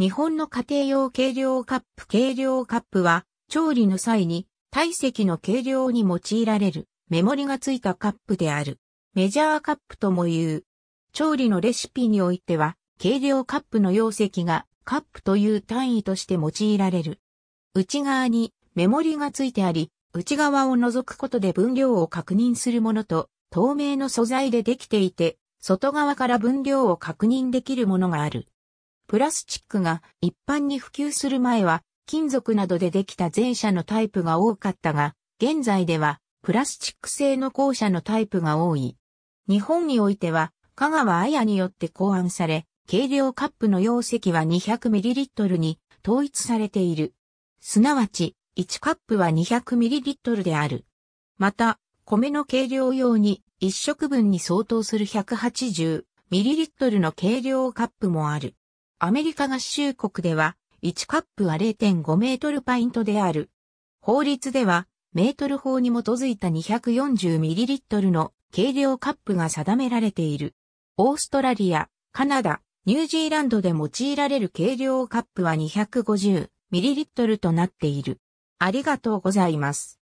日本の家庭用軽量カップ軽量カップは、調理の際に体積の軽量に用いられる目盛りがついたカップである。メジャーカップとも言う。調理のレシピにおいては、軽量カップの容積がカップという単位として用いられる。内側に目盛りがついてあり、内側を覗くことで分量を確認するものと、透明の素材でできていて、外側から分量を確認できるものがある。プラスチックが一般に普及する前は金属などでできた前者のタイプが多かったが、現在ではプラスチック製の後者のタイプが多い。日本においては香川綾によって考案され、軽量カップの容積は 200ml に統一されている。すなわち、1カップは 200ml である。また、米の軽量用に1食分に相当する 180ml の軽量カップもある。アメリカ合衆国では、1カップは0.5メートルパイントである。法律では、メートル法に基づいた2 4 0トルの軽量カップが定められている。オーストラリア、カナダ、ニュージーランドで用いられる軽量カップは2 5 0トルとなっている。ありがとうございます。